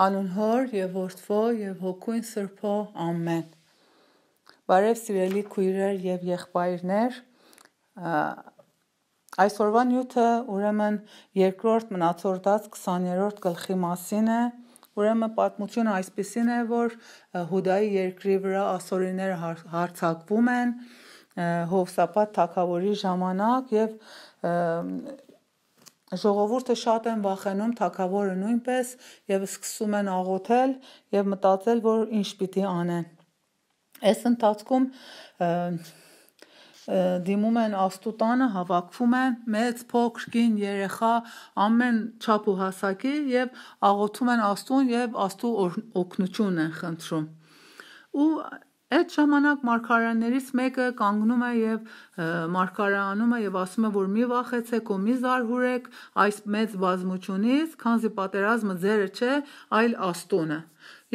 Անուն Հոր եւ Որդվո եւ Հոգույն Սրբո ամեն։ Բարև սիրելի քույրեր եւ եղբայրներ, այսօրվա նյութը ուրեմն երկրորդ մնացորդած 20-րդ գլխի մասին է։ Ուրեմն պատմությունը այսպեսին է, որ Հուդայի երկրի վրա ասորիները հարցակվում են Հովսապատ թագավորի ժամանակ եւ Ժողովուրդը շատ են վախենում, թակավորը նույնպես, եւ սկսում են աղոթել եւ մտածել, որ ինչ պիտի անեն։ Այս ընթացքում դիմում են աստուտանը, հավաքվում են մեծ փոքր կին երեխա ամեն չափ ու հասակի եւ աղոթում են աստուն եւ աստու օգնություն են խնդրում։ Ու Այդ ժամանակ մարգարեներից մեկը կանգնում է եւ մարգարեանում է եւ ասում է, որ մի վախեցեք ու մի զարհուրեք այս մեծ բազմությունից, քանզի պատերազմը ձերը չէ, այլ Աստուն է։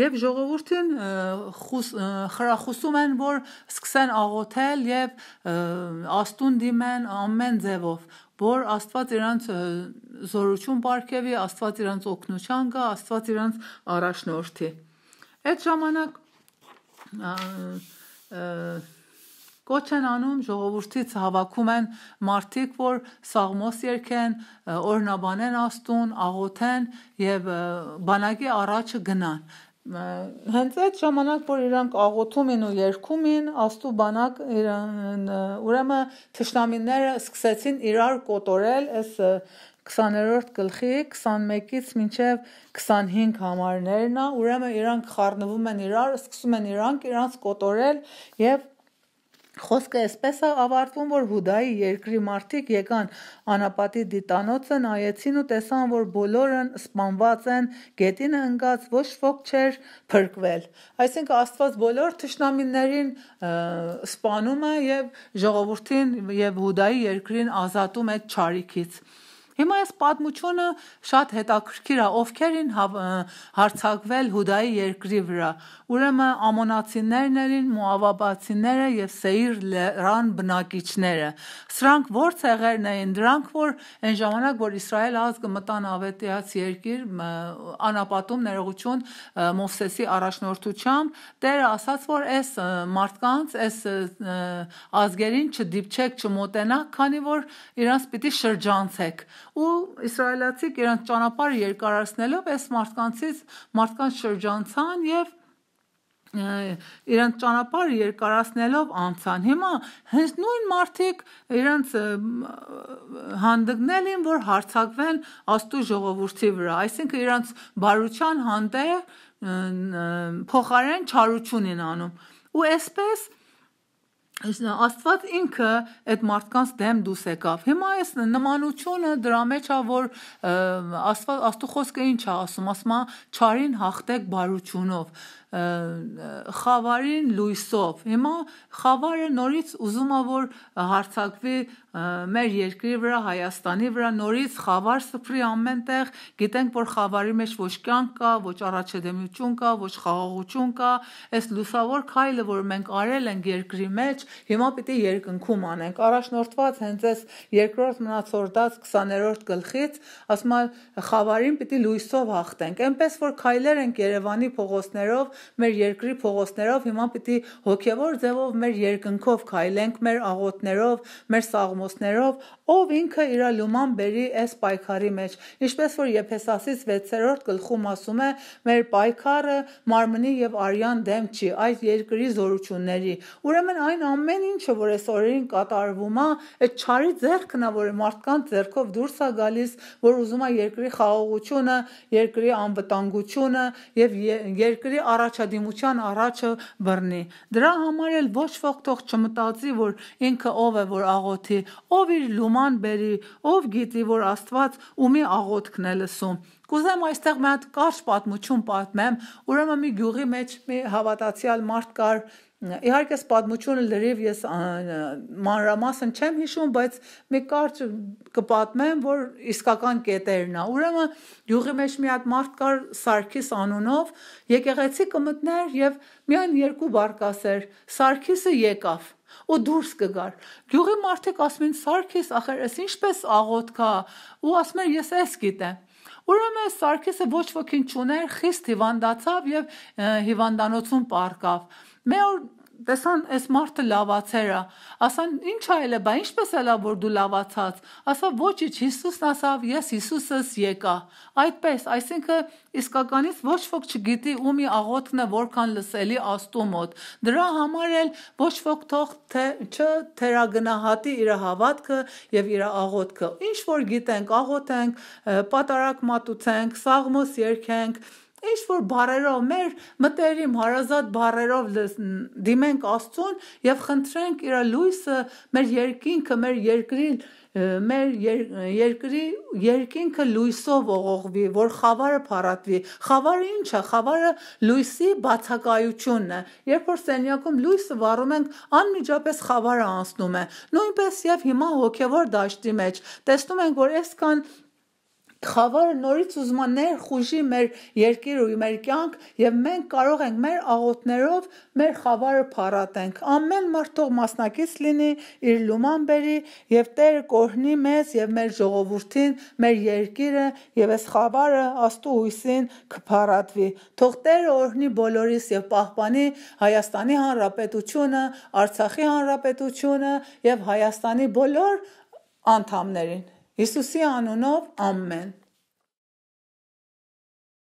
Եվ ժողովուրդին խրախուսում են, որ սկսեն աղոթել եւ Աստուն դիմեն ամեն ձևով, որ Աստված իրանց զորություն ապարգևի, Աստված իրանց օգնության գա, Աստված իրանց առաջնորդի։ Այդ ժամանակ կոչ են անում ժողովրդից հավաքում են մարդիկ, որ սաղմոս երկեն, օրնաբանեն աստուն, աղոթեն եւ բանակի առաջը գնան։ Հենց այդ ժամանակ, որ իրանք աղոթում են ու երգում են, աստու բանակ ուրեմն թշնամիները սկսեցին իրար կոտորել այս 20-րդ գլխի 21-ից մինչև 25 համարներն է, ուրեմն իրանք խառնվում են իրար, սկսում են իրանք իրանք կոտորել եւ Խոսքը այսպես է ավարտվում, որ Հուդայի երկրի մարդիկ եկան անապատի դիտանոցն այեցին ու տեսան, որ բոլորն սպանված են, գետինը ընկած ոչ ոք չէր փրկվել։ Այսինքն Աստված բոլոր ճշնամիներին սպանում է եւ ժողովրդին եւ Հուդայի երկրին ազատում է ճարիքից։ Հիմա այս պատմությունը շատ հետաքրքիր է, ովքեր են հարցակվել Հուդայի երկրի վրա։ Ուրեմն ամոնացիներն էին, մուավաբացիները եւ Սեիր լերան բնակիչները։ Սրանք ո՞ր ցեղերն էին, դրանք որ այն ժամանակ որ Իսրայել ազգը մտան ավետիաց երկիր, անապատում ներողություն Մովսեսի առաջնորդությամբ, Տերը ասաց, որ այս մարդկանց, այս ազգերին չդիպչեք, չմոտենաք, քանի որ իրանց պիտի շրջանցեք ու իսրայելացի իրանց ճանապարհը երկարացնելով այս մարդկանցից մարդկանց շրջանցան եւ իրանց ճանապարհը երկարացնելով անցան։ Հիմա հենց նույն մարդիկ իրանց հանդգնել են, որ հարցակվեն Աստու ժողովրդի վրա, այսինքն իրանց բարության հանդեպ փոխարեն չարություն են անում։ Ու այսպես Աստված ինքը այդ մարդկանց դեմ դուս եկավ։ Հիմա այս նմանությունը դրա մեջ է, որ Աստված Աստուխոսը ինչ է ասում, ասում է՝ «Չարին հաղթեք բարությունով» խավարին լույսով։ Հիմա խավարը նորից ուզում է որ հարցակվի մեր երկրի վրա, Հայաստանի վրա, նորից խավար սփռի ամենտեղ։ Գիտենք որ խավարի մեջ ոչ կյանք կա, ոչ առաջադեմություն կա, ոչ խաղաղություն կա։ Այս լուսավոր քայլը, որ մենք արել ենք երկրի մեջ, հիմա պիտի երկնքում անենք։ Առաջնորդված հենց այս երկրորդ մնացորդած 20-րդ գլխից, ասում է խավարին պիտի լույսով հաղթենք։ Էնպես որ քայլեր ենք Երևանի փողոցներով, մեր երկրի փողոցներով, հիմա պիտի հոգևոր ձևով մեր երկնքով քայլենք, մեր աղոտներով, մեր սաղմոսներով, ով ինքը իր լուման բերի այս պայքարի մեջ։ Ինչպես որ Եփեսասից 6-րդ գլխում ասում է, մեր պայքարը մարմնի եւ արյան դեմ չի, այս երկրի զորությունների։ Ուրեմն այն ամեն ինչը, որ այս օրերին կատարվում է, այդ չարի ձեռքն է, որը մարդկանց ձեռքով դուրս է գալիս, որ ուզում է երկրի խաղաղությունը, երկրի անվտանգությունը եւ երկրի առ առաջադիմության առաջը բռնի։ Դրա համար էլ ոչ ոք թող չմտածի, որ ինքը ով է, որ աղոթի, ով իր լուման բերի, ով գիտի, որ Աստված ումի աղոթքն է լսում։ Կուզեմ այստեղ մի հատ կարճ պատմություն պատմեմ։ Ուրեմն մի գյուղի մեջ մի հավատացյալ մարդ կար, Իհարկե սպադմությունը լրիվ ես մանրամասն չեմ հիշում, բայց մի կարճ կպատմեմ, որ իսկական կետերն է։ Ուրեմն յուղի մեջ մի հատ մարդ կար Սարգիս անունով, եկեղեցի կմտներ եւ միայն երկու բարկասեր։ Սարգիսը եկավ ու դուրս կգար։ Գյուղի մարդիկ ասում են Սարգիս, ախր, ես ինչպես աղոտ կա։ Ու ասում են ես էս գիտեմ։ Ուրեմն Սարգիսը ոչ ոքին չուներ, խիստ հիվանդացավ եւ հիվանդանոցում պարկավ։ Մեր տեսան այս մարդը լավացեր է ասան ինչ այլ է բա ինչպես է լավ որ դու լավացած ասա ոչինչ Հիսուսն ասավ ես Հիսուսս եկա այդպես այսինքն իսկականից ոչ ոք չգիտի ումի աղոթքն է որքան լսելի աստու մոտ դրա համար էլ ոչ ոք թող թե չ թերագնահատի իր հավատքը եւ իր աղոթքը ինչ որ գիտենք աղոթենք պատարակ մատուցենք սաղմոս երգենք ինչ որ բարերով մեր մտերիմ հարազատ բարերով դիմենք Աստծուն եւ խնդրենք իր լույսը մեր երկինքը մեր երկրի մեր եր, երկրի երկինքը լույսով ողողվի, որ խավարը փառատվի։ Խավարը ի՞նչ է։ Խավարը լույսի բացակայությունն է։ Երբ որ սենյակում լույսը վառում ենք, անմիջապես խավարը անցնում է։ Նույնպես եւ հիմա հոգեվոր դաշտի մեջ տեսնում ենք, որ այսքան Խավարը նորից ուզում է ներխուժի մեր երկիր ու մեր կյանք եւ մենք կարող ենք մեր աղոթներով մեր խավարը փառատենք։ Ամեն մարդող մասնակից լինի իր լուման բերի եւ Տերը կօրհնի մեզ եւ մեր ժողովուրդին, մեր երկիրը եւ այս խավարը աստու հույսին կփառատվի։ Թող Տերը օրհնի բոլորիս եւ պահպանի Հայաստանի Հանրապետությունը, Արցախի Հանրապետությունը եւ Հայաստանի բոլոր անդամներին։ Հիսուսի անունով ամեն